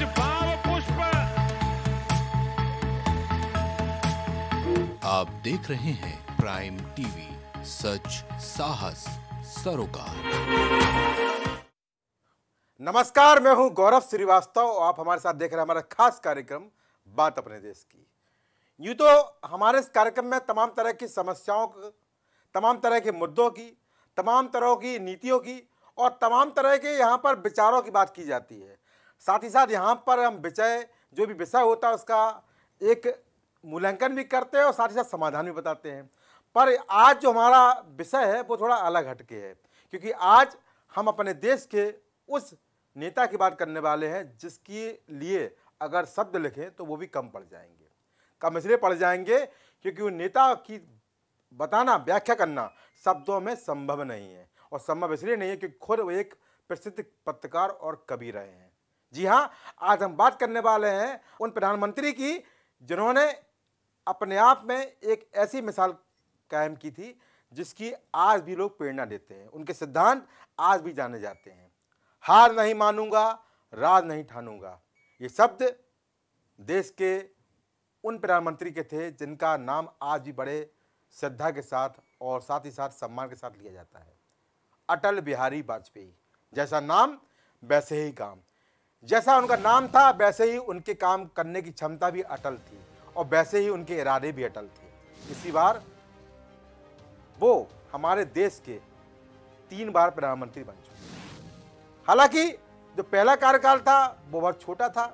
पुष्प आप देख रहे हैं प्राइम टीवी सच साहस सरोकार नमस्कार मैं हूं गौरव श्रीवास्तव आप हमारे साथ देख रहे हैं हमारा खास कार्यक्रम बात अपने देश की यूं तो हमारे इस कार्यक्रम में तमाम तरह की समस्याओं तमाम तरह के मुद्दों की तमाम तरह की नीतियों की और तमाम तरह के यहाँ पर विचारों की बात की जाती है साथ ही साथ यहाँ पर हम विषय जो भी विषय होता है उसका एक मूल्यांकन भी करते हैं और साथ ही साथ समाधान भी बताते हैं पर आज जो हमारा विषय है वो थोड़ा अलग हटके है क्योंकि आज हम अपने देश के उस नेता की बात करने वाले हैं जिसके लिए अगर शब्द लिखें तो वो भी कम पड़ जाएंगे कम इसलिए पड़ जाएंगे क्योंकि वो नेता की बताना व्याख्या करना शब्दों में संभव नहीं है और संभव इसलिए नहीं है क्योंकि खुद वो एक प्रसिद्ध पत्रकार और कवि रहे हैं जी हाँ आज हम बात करने वाले हैं उन प्रधानमंत्री की जिन्होंने अपने आप में एक ऐसी मिसाल कायम की थी जिसकी आज भी लोग प्रेरणा देते हैं उनके सिद्धांत आज भी जाने जाते हैं हार नहीं मानूंगा राज नहीं ठानूंगा ये शब्द देश के उन प्रधानमंत्री के थे जिनका नाम आज भी बड़े श्रद्धा के साथ और साथ ही साथ सम्मान के साथ लिया जाता है अटल बिहारी वाजपेयी जैसा नाम वैसे ही काम जैसा उनका नाम था वैसे ही उनके काम करने की क्षमता भी अटल थी और वैसे ही उनके इरादे भी अटल थे इसी बार वो हमारे देश के तीन बार प्रधानमंत्री बन चुके हालांकि जो पहला कार्यकाल था वो बहुत छोटा था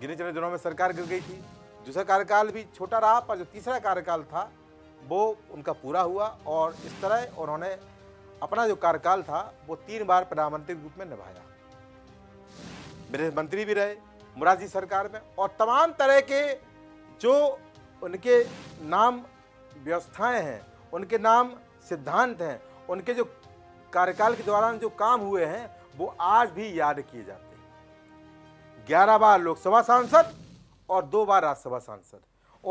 गिने चुने दिनों में सरकार गिर गई थी दूसरा कार्यकाल भी छोटा रहा पर जो तीसरा कार्यकाल था वो उनका पूरा हुआ और इस तरह उन्होंने अपना जो कार्यकाल था वो तीन बार प्रधानमंत्री के रूप में निभाया विदेश मंत्री भी रहे मुरादी सरकार में और तमाम तरह के जो उनके नाम व्यवस्थाएं हैं उनके नाम सिद्धांत हैं उनके जो कार्यकाल के दौरान जो काम हुए हैं वो आज भी याद किए जाते हैं ग्यारह बार लोकसभा सांसद और दो बार राज्यसभा सांसद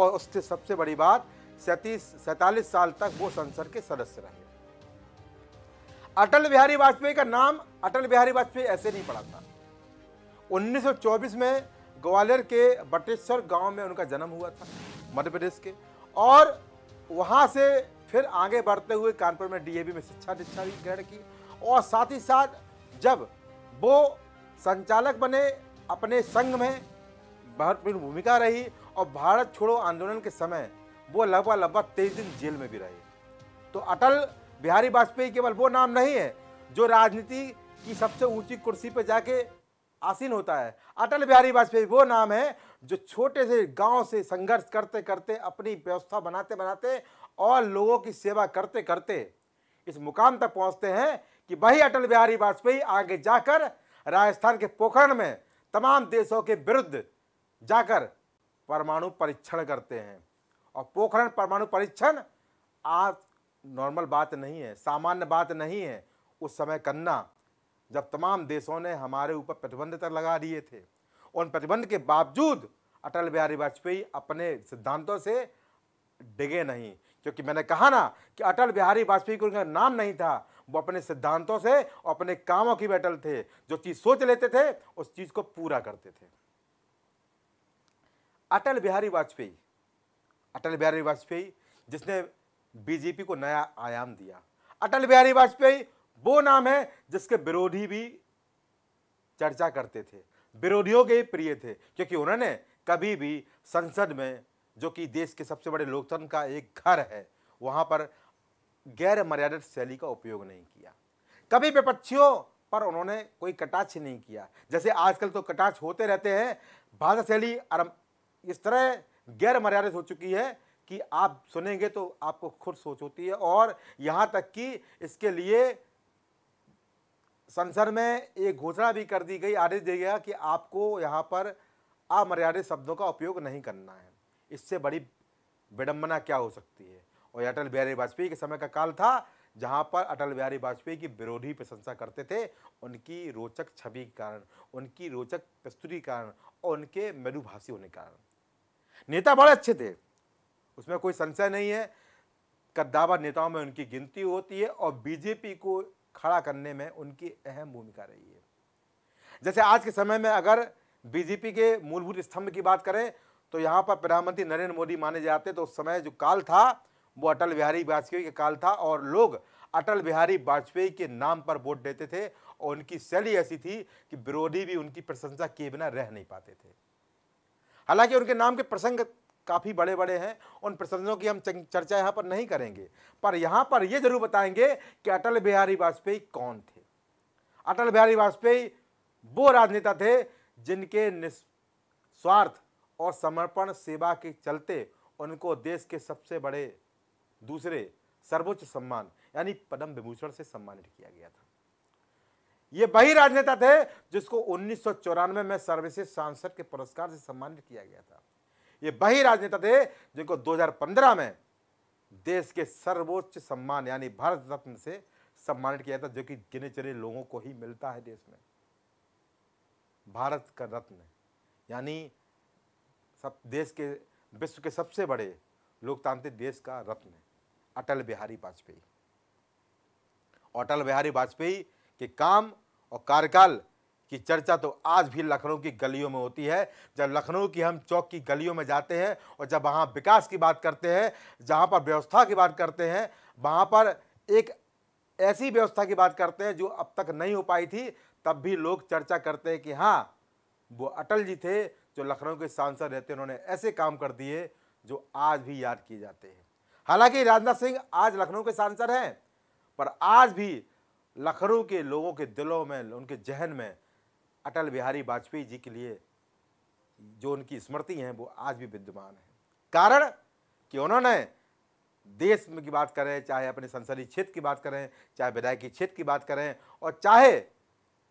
और उससे सबसे बड़ी बात सैंतीस सैंतालीस साल तक वो संसद के सदस्य रहे अटल बिहारी वाजपेयी का नाम अटल बिहारी वाजपेयी ऐसे नहीं पड़ा था 1924 में ग्वालियर के बटेश्वर गांव में उनका जन्म हुआ था मध्य प्रदेश के और वहां से फिर आगे बढ़ते हुए कानपुर में डीएवी में शिक्षा दीक्षा भी ग्रहण की और साथ ही साथ जब वो संचालक बने अपने संघ में महत्वपूर्ण भूमिका रही और भारत छोड़ो आंदोलन के समय वो लगभग लगभग तेईस दिन जेल में भी रहे तो अटल बिहारी वाजपेयी केवल वो नाम नहीं है जो राजनीति की सबसे ऊंची कुर्सी पर जाके आसीन होता है अटल बिहारी वाजपेयी वो नाम है जो छोटे से गांव से संघर्ष करते करते अपनी व्यवस्था बनाते बनाते और लोगों की सेवा करते करते इस मुकाम तक पहुंचते हैं कि वही अटल बिहारी वाजपेयी आगे जाकर राजस्थान के पोखरण में तमाम देशों के विरुद्ध जाकर परमाणु परीक्षण करते हैं और पोखरण परमाणु परीक्षण आज नॉर्मल बात नहीं है सामान्य बात नहीं है उस समय करना जब तमाम देशों ने हमारे ऊपर प्रतिबंध तक लगा दिए थे उन प्रतिबंध के बावजूद अटल बिहारी वाजपेयी अपने सिद्धांतों से डिगे नहीं क्योंकि मैंने कहा ना कि अटल बिहारी वाजपेयी को उनका नाम नहीं था वो अपने सिद्धांतों से और अपने कामों की बैटल थे जो चीज़ सोच लेते थे उस चीज़ को पूरा करते थे अटल बिहारी वाजपेयी अटल बिहारी वाजपेयी जिसने बीजेपी को नया आयाम दिया अटल बिहारी वाजपेयी वो नाम है जिसके विरोधी भी चर्चा करते थे विरोधियों के प्रिय थे क्योंकि उन्होंने कभी भी संसद में जो कि देश के सबसे बड़े लोकतंत्र का एक घर है वहाँ पर गैर मर्यादित शैली का उपयोग नहीं किया कभी विपक्षियों पर उन्होंने कोई कटाक्ष नहीं किया जैसे आजकल तो कटाक्ष होते रहते हैं भाषा शैली इस तरह गैर मर्यादित हो चुकी है कि आप सुनेंगे तो आपको खुद सोच होती है और यहाँ तक कि इसके लिए संसद में एक घोषणा भी कर दी गई आदेश दिया गया कि आपको यहाँ पर अमर्यादित शब्दों का उपयोग नहीं करना है इससे बड़ी विडम्बना क्या हो सकती है और अटल बिहारी वाजपेयी के समय का काल था जहाँ पर अटल बिहारी वाजपेयी की विरोधी प्रशंसा करते थे उनकी रोचक छवि के कारण उनकी रोचक प्रस्तुति कारण और उनके मेरुभाषी होने के कारण नेता बड़े अच्छे थे उसमें कोई संशय नहीं है कद्दावर नेताओं में उनकी गिनती होती है और बीजेपी को खड़ा करने में उनकी अहम भूमिका रही है जैसे आज के समय में अगर बीजेपी के मूलभूत स्तंभ की बात करें तो यहाँ पर प्रधानमंत्री नरेंद्र मोदी माने जाते तो उस समय जो काल था वो अटल बिहारी वाजपेयी का काल था और लोग अटल बिहारी वाजपेयी के नाम पर वोट देते थे और उनकी शैली ऐसी थी कि विरोधी भी उनकी प्रशंसा किए बिना रह नहीं पाते थे हालांकि उनके नाम के प्रसंग काफ़ी बड़े बड़े हैं उन प्रसन्नों की हम चर्चा यहाँ पर नहीं करेंगे पर यहाँ पर ये जरूर बताएंगे कि अटल बिहारी वाजपेयी कौन थे अटल बिहारी वाजपेयी वो राजनेता थे जिनके निस्वार्थ और समर्पण सेवा के चलते उनको देश के सबसे बड़े दूसरे सर्वोच्च सम्मान यानी पद्म विभूषण से सम्मानित किया गया था ये वही राजनेता थे जिसको उन्नीस में सर्वश्रेष्ठ सांसद के पुरस्कार से सम्मानित किया गया था ये वही राजनेता थे जिनको 2015 में देश के सर्वोच्च सम्मान यानी भारत रत्न से सम्मानित किया था जो कि गिने चुने लोगों को ही मिलता है देश में भारत का रत्न यानी सब देश के विश्व के सबसे बड़े लोकतांत्रिक देश का रत्न अटल बिहारी वाजपेयी अटल बिहारी वाजपेयी के काम और कार्यकाल की चर्चा तो आज भी लखनऊ की गलियों में होती है जब लखनऊ की हम चौक की गलियों में जाते हैं और जब वहाँ विकास की बात करते हैं जहाँ पर व्यवस्था की बात करते हैं वहाँ पर एक ऐसी व्यवस्था की बात करते हैं जो अब तक नहीं हो पाई थी तब भी लोग चर्चा करते हैं कि हाँ वो अटल जी थे जो लखनऊ के सांसद रहते उन्होंने ऐसे काम कर दिए जो आज भी याद किए जाते हैं हालांकि राजनाथ सिंह आज लखनऊ के सांसद हैं पर आज भी लखनऊ के लोगों के दिलों में उनके जहन में अटल बिहारी वाजपेयी जी के लिए जो उनकी स्मृति हैं वो आज भी विद्यमान है कारण कि उन्होंने देश की बात करें चाहे अपने संसदीय क्षेत्र की बात करें चाहे विधायकी क्षेत्र की बात करें और चाहे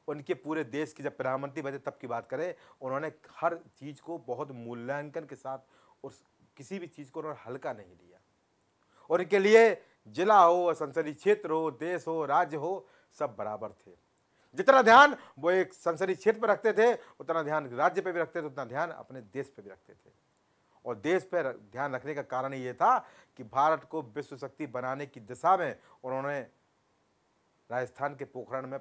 उनके पूरे देश की जब प्रधानमंत्री बने तब की बात करें उन्होंने हर चीज़ को बहुत मूल्यांकन के साथ उस किसी भी चीज़ को उन्होंने हल्का नहीं लिया और इनके लिए जिला हो संसदीय क्षेत्र हो देश हो राज्य हो सब बराबर थे जितना ध्यान वो एक संसदीय क्षेत्र पर रखते थे उतना ध्यान राज्य पर भी रखते थे उतना ध्यान अपने देश पर भी रखते थे और देश पर ध्यान रखने का कारण ये था कि भारत को विश्व शक्ति बनाने की दिशा में उन्होंने राजस्थान के पोखरण में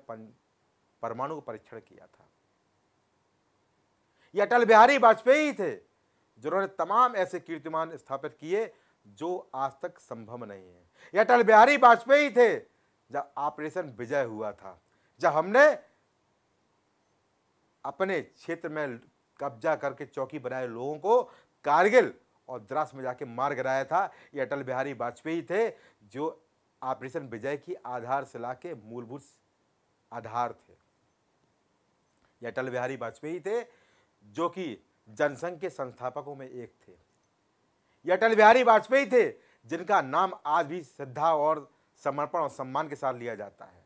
परमाणु का परीक्षण किया था ये अटल बिहारी वाजपेयी थे जिन्होंने तमाम ऐसे कीर्तिमान स्थापित किए जो आज तक संभव नहीं है यह अटल बिहारी वाजपेयी थे जब ऑपरेशन विजय हुआ था जब हमने अपने क्षेत्र में कब्जा करके चौकी बनाए लोगों को कारगिल और द्रास में जाके मार गिराया था ये अटल बिहारी वाजपेयी थे जो ऑपरेशन विजय की आधारशिला के मूलभूत आधार थे ये अटल बिहारी वाजपेयी थे जो कि जनसंघ के संस्थापकों में एक थे ये अटल बिहारी वाजपेयी थे जिनका नाम आज भी श्रद्धा और समर्पण और सम्मान के साथ लिया जाता है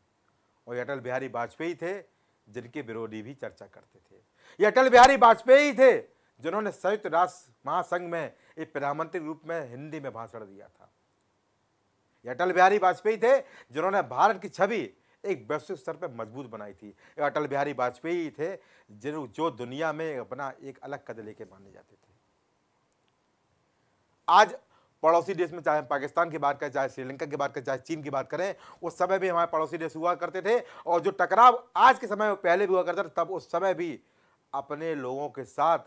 और अटल बिहारी वाजपेयी थे जिनके विरोधी भी चर्चा करते थे ये अटल बिहारी वाजपेयी थे जिन्होंने संयुक्त राष्ट्र महासंघ में एक प्रधानमंत्री रूप में हिंदी में भाषण दिया था ये अटल बिहारी वाजपेयी थे जिन्होंने भारत की छवि एक वैश्विक स्तर पर मजबूत बनाई थी ये अटल बिहारी वाजपेयी थे जिन जो दुनिया में अपना एक अलग कद लेके माने जाते थे आज पड़ोसी देश में चाहे पाकिस्तान की बात करें चाहे श्रीलंका की बात करें चाहे चीन की बात करें उस समय भी हमारे पड़ोसी देश हुआ करते थे और जो टकराव आज के समय में पहले भी हुआ करता था तब उस समय भी अपने लोगों के साथ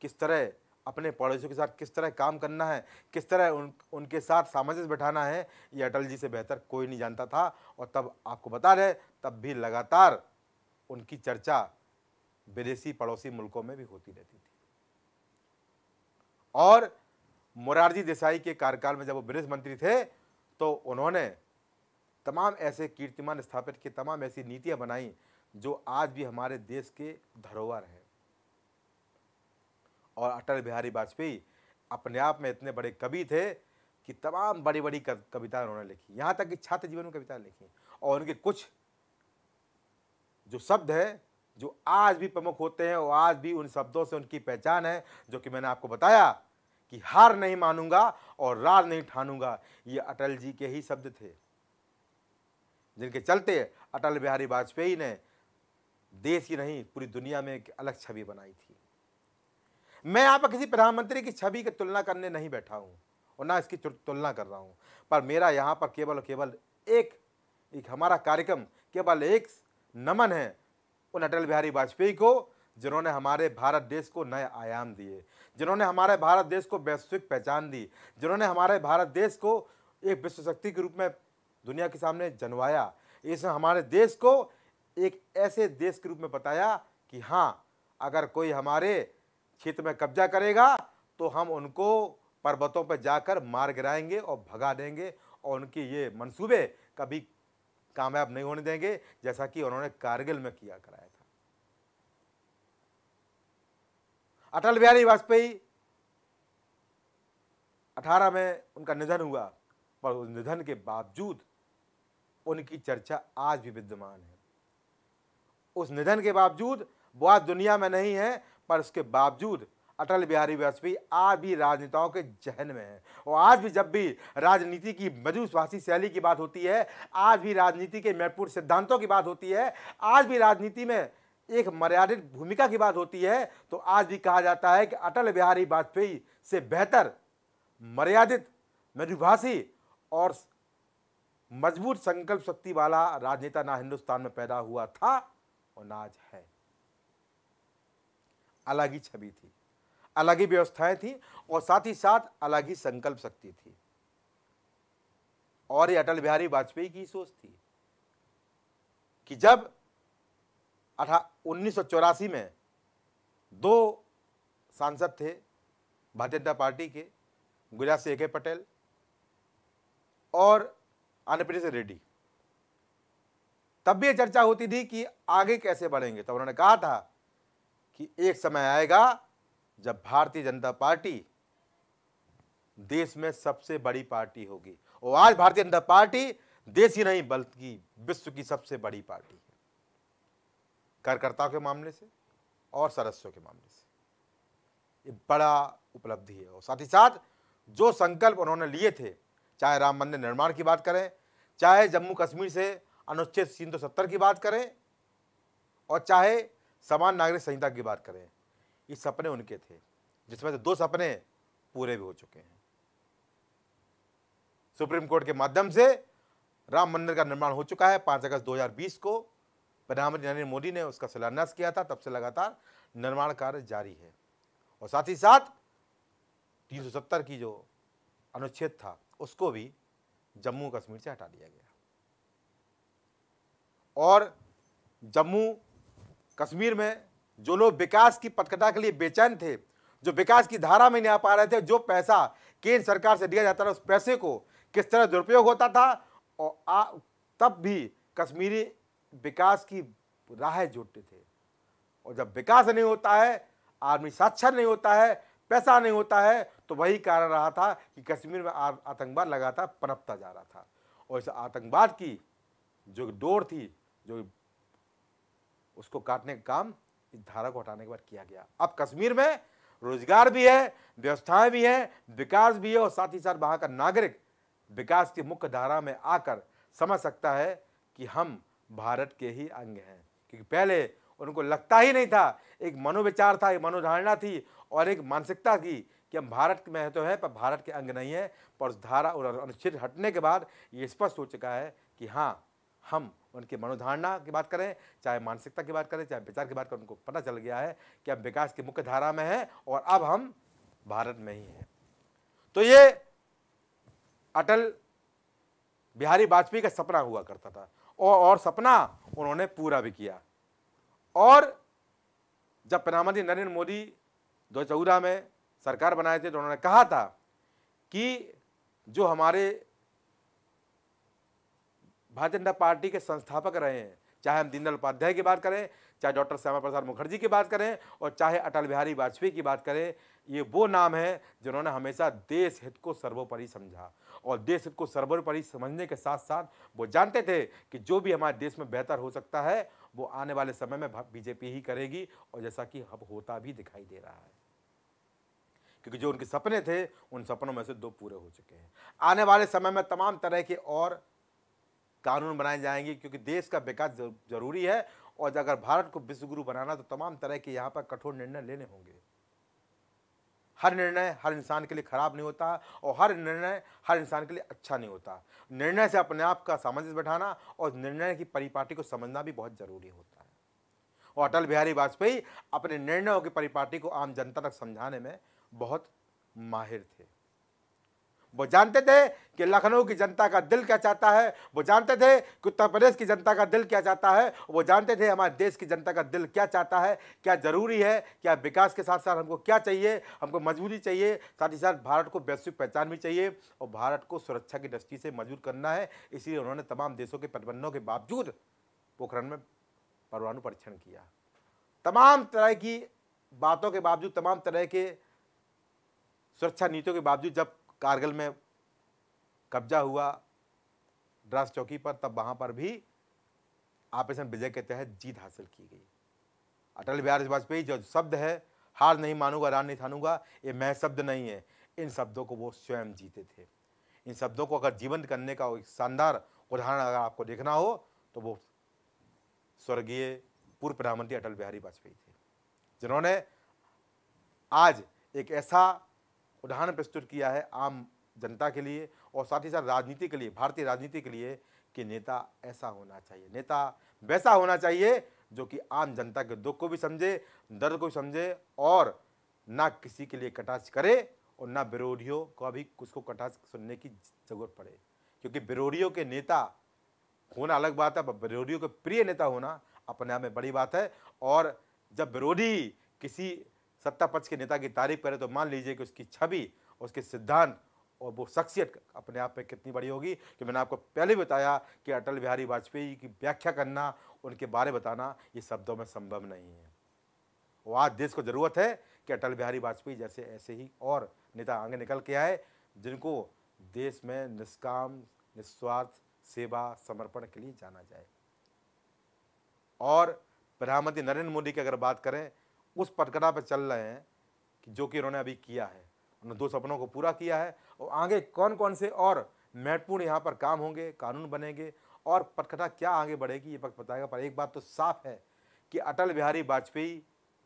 किस तरह अपने पड़ोसियों के साथ किस तरह काम करना है किस तरह उन उनके साथ सामंजस्य बैठाना है ये अटल जी से बेहतर कोई नहीं जानता था और तब आपको बता रहे तब भी लगातार उनकी चर्चा विदेशी पड़ोसी मुल्कों में भी होती रहती थी और मुरारजी देसाई के कार्यकाल में जब वो विदेश मंत्री थे तो उन्होंने तमाम ऐसे कीर्तिमान स्थापित किए तमाम ऐसी नीतियाँ बनाई जो आज भी हमारे देश के धरोहर हैं और अटल बिहारी वाजपेयी अपने आप में इतने बड़े कवि थे कि तमाम बड़ी बड़ी कविताएं उन्होंने लिखी यहाँ तक कि छात्र जीवन में कविताएं लिखी और उनके कुछ जो शब्द हैं जो आज भी प्रमुख होते हैं और आज भी उन शब्दों से उनकी पहचान है जो कि मैंने आपको बताया कि हार नहीं मानूंगा और रार नहीं ठानूंगा ये अटल जी के ही शब्द थे जिनके चलते अटल बिहारी वाजपेयी ने देश ही नहीं पूरी दुनिया में एक अलग छवि बनाई थी मैं आप पर किसी प्रधानमंत्री की छवि की तुलना करने नहीं बैठा हूँ और ना इसकी तुलना कर रहा हूँ पर मेरा यहाँ पर केवल केवल एक एक हमारा कार्यक्रम केवल एक नमन है उन अटल बिहारी वाजपेयी को जिन्होंने हमारे भारत देश को नए आयाम दिए जिन्होंने हमारे भारत देश को वैश्विक पहचान दी जिन्होंने हमारे भारत देश को एक विश्व शक्ति के रूप में दुनिया के सामने जनवाया इस हमारे देश को एक ऐसे देश के रूप में बताया कि हाँ अगर कोई हमारे क्षेत्र में कब्जा करेगा तो हम उनको पर्वतों पर जाकर मार गिराएंगे और भगा देंगे और उनके ये मंसूबे कभी कामयाब नहीं होने देंगे जैसा कि उन्होंने कारगिल में किया कराया अटल बिहारी वाजपेयी अठारह में उनका निधन हुआ पर उस निधन के बावजूद उनकी चर्चा आज भी विद्यमान है उस निधन के बावजूद वो आज दुनिया में नहीं है पर उसके बावजूद अटल बिहारी वाजपेयी आज भी राजनेताओं के जहन में है और आज भी जब भी राजनीति की मजूसवासी शैली की बात होती है आज भी राजनीति के महत्वपूर्ण सिद्धांतों की बात होती है आज भी राजनीति में एक मर्यादित भूमिका की बात होती है तो आज भी कहा जाता है कि अटल बिहारी वाजपेयी से बेहतर मर्यादित मधुभाषी और मजबूत संकल्प शक्ति वाला राजनेता ना हिंदुस्तान में पैदा हुआ था और ना आज है अलग ही छवि थी अलग ही व्यवस्थाएं थी और साथ ही साथ अलग ही संकल्प शक्ति थी और ये अटल बिहारी वाजपेयी की सोच थी कि जब अठा उन्नीस में दो सांसद थे भारतीय जनता पार्टी के गुजरात से ए के पटेल और आंध्र प्रदेश से रेड्डी तब भी चर्चा होती थी कि आगे कैसे बढ़ेंगे तो उन्होंने कहा था कि एक समय आएगा जब भारतीय जनता पार्टी देश में सबसे बड़ी पार्टी होगी और आज भारतीय जनता पार्टी देश ही नहीं बल्कि विश्व की सबसे बड़ी पार्टी कार्यकर्ताओं के मामले से और सदस्यों के मामले से ये बड़ा उपलब्धि है और साथ ही साथ जो संकल्प उन्होंने लिए थे चाहे राम मंदिर निर्माण की बात करें चाहे जम्मू कश्मीर से अनुच्छेद तीन सौ सत्तर की बात करें और चाहे समान नागरिक संहिता की बात करें ये सपने उनके थे जिसमें से दो सपने पूरे भी हो चुके हैं सुप्रीम कोर्ट के माध्यम से राम मंदिर का निर्माण हो चुका है पाँच अगस्त 2020 को प्रधानमंत्री नरेंद्र मोदी ने उसका शिलान्यास किया था तब से लगातार निर्माण कार्य जारी है और साथ ही साथ 370 की जो अनुच्छेद था उसको भी जम्मू कश्मीर से हटा दिया गया और जम्मू कश्मीर में जो लोग विकास की पटकटा के लिए बेचैन थे जो विकास की धारा में नहीं आ पा रहे थे जो पैसा केंद्र सरकार से दिया जाता था उस पैसे को किस तरह दुरुपयोग होता था और आ, तब भी कश्मीरी विकास की राह जोड़ते थे और जब विकास नहीं होता है आदमी साक्षर नहीं होता है पैसा नहीं होता है तो वही कारण रहा था कि कश्मीर में आतंकवाद लगातार पनपता जा रहा था और इस आतंकवाद की जो डोर थी जो उसको काटने का काम इस धारा को हटाने के बाद किया गया अब कश्मीर में रोजगार भी है व्यवस्थाएं भी हैं विकास भी है और साथ ही साथ वहाँ का नागरिक विकास की मुख्य धारा में आकर समझ सकता है कि हम भारत के ही अंग हैं क्योंकि पहले उनको लगता ही नहीं था एक मनोविचार था एक मनोधारणा थी और एक मानसिकता थी कि हम भारत में तो हैं पर भारत के अंग नहीं है पर उस धारा और अनुच्छेद हटने के बाद ये स्पष्ट हो चुका है कि हाँ हम उनकी मनोधारणा की बात करें चाहे मानसिकता की बात करें चाहे विचार की बात करें उनको पता चल गया है कि अब विकास की मुख्य धारा में है और अब हम भारत में ही हैं तो ये अटल बिहारी वाजपेयी का सपना हुआ करता था और और सपना उन्होंने पूरा भी किया और जब प्रधानमंत्री नरेंद्र मोदी दो में सरकार बनाए थे तो उन्होंने कहा था कि जो हमारे भारतीय जनता पार्टी के संस्थापक रहे हैं चाहे हम दीनदयाल उपाध्याय की बात करें चाहे डॉक्टर श्यामा प्रसाद मुखर्जी की बात करें और चाहे अटल बिहारी वाजपेयी की बात करें ये वो नाम है जिन्होंने हमेशा देश हित को सर्वोपरि समझा और देश हित को सर्वोपरि समझने के साथ साथ वो जानते थे कि जो भी हमारे देश में बेहतर हो सकता है वो आने वाले समय में बीजेपी ही करेगी और जैसा कि अब होता भी दिखाई दे रहा है क्योंकि जो उनके सपने थे उन सपनों में से दो पूरे हो चुके हैं आने वाले समय में तमाम तरह के और कानून बनाए जाएंगे क्योंकि देश का विकास जरूरी है और अगर भारत को विश्वगुरु बनाना तो तमाम तरह के यहाँ पर कठोर निर्णय लेने होंगे हर निर्णय हर इंसान के लिए ख़राब नहीं होता और हर निर्णय हर इंसान के लिए अच्छा नहीं होता निर्णय से अपने आप का सामंजस्य बैठाना और निर्णय की परिपाटी को समझना भी बहुत ज़रूरी होता है और अटल बिहारी वाजपेयी अपने निर्णयों की परिपाटी को आम जनता तक समझाने में बहुत माहिर थे वो जानते थे कि लखनऊ की जनता का दिल क्या चाहता है वो जानते थे कि उत्तर प्रदेश की जनता का दिल क्या चाहता है वो जानते थे हमारे देश की जनता का दिल क्या चाहता है क्या ज़रूरी है क्या विकास के साथ साथ हमको क्या चाहिए हमको मजबूरी चाहिए साथ ही साथ भारत को वैश्विक पहचान भी चाहिए और भारत को सुरक्षा की दृष्टि से मजबूत करना है इसलिए उन्होंने तमाम देशों के प्रतिबंधों के बावजूद पोखरण में परमाणु परीक्षण किया तमाम तरह की बातों के बावजूद तमाम तरह के सुरक्षा नीतियों के बावजूद जब कारगिल में कब्जा हुआ ड्रास चौकी पर तब वहाँ पर भी ऑपरेशन विजय के तहत जीत हासिल की गई अटल बिहारी वाजपेयी जो शब्द है हार नहीं मानूंगा रान नहीं थानूंगा ये मैं शब्द नहीं है इन शब्दों को वो स्वयं जीते थे इन शब्दों को अगर जीवंत करने का एक शानदार उदाहरण अगर आपको देखना हो तो वो स्वर्गीय पूर्व प्रधानमंत्री अटल बिहारी वाजपेयी थे जिन्होंने आज एक ऐसा उदाहरण प्रस्तुत किया है आम जनता के लिए और साथ ही साथ राजनीति के लिए भारतीय राजनीति के लिए कि नेता ऐसा होना चाहिए नेता वैसा होना चाहिए जो कि आम जनता के दुख को भी समझे दर्द को भी समझे और ना किसी के लिए कटाक्ष करे और ना विरोधियों अभी कुछ उसको कटाक्ष सुनने की जरूरत पड़े क्योंकि विरोधियों के नेता होना अलग बात है विरोधियों के प्रिय नेता होना अपने आप में बड़ी बात है और जब विरोधी किसी सत्ता पक्ष के नेता की तारीफ करें तो मान लीजिए कि उसकी छवि उसके सिद्धांत और वो शख्सियत अपने आप में कितनी बड़ी होगी कि मैंने आपको पहले बताया कि अटल बिहारी वाजपेयी की व्याख्या करना उनके बारे बताना ये शब्दों में संभव नहीं है वो आज देश को ज़रूरत है कि अटल बिहारी वाजपेयी जैसे ऐसे ही और नेता आगे निकल के आए जिनको देश में निष्काम निस्वार्थ सेवा समर्पण के लिए जाना जाए और प्रधानमंत्री नरेंद्र मोदी की अगर बात करें उस पटकथा पर चल रहे हैं कि जो कि उन्होंने अभी किया है उन्होंने दो सपनों को पूरा किया है और आगे कौन कौन से और महत्वपूर्ण यहाँ पर काम होंगे कानून बनेंगे और पटकथा क्या आगे बढ़ेगी ये वक्त बताएगा पर एक बात तो साफ है कि अटल बिहारी वाजपेयी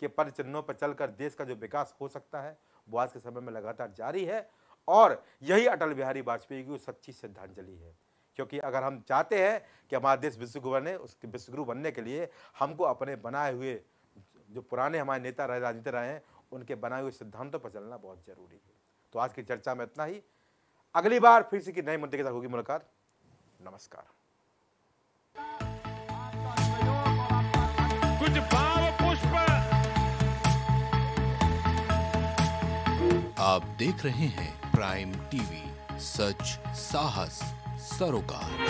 के पद चिन्हों पर चलकर देश का जो विकास हो सकता है वो आज के समय में लगातार जारी है और यही अटल बिहारी वाजपेयी की सच्ची श्रद्धांजलि है क्योंकि अगर हम चाहते हैं कि हमारा देश विश्वगुरु बने उसके विश्वगुरु बनने के लिए हमको अपने बनाए हुए जो पुराने हमारे नेता रहे राजनीति रहे हैं उनके बनाए हुए सिद्धांतों पर चलना बहुत जरूरी है तो आज की चर्चा में इतना ही अगली बार फिर से नए मुद्दे के साथ होगी मुलाकात नमस्कार कुछ पुष्प आप देख रहे हैं प्राइम टीवी सच साहस सरोकार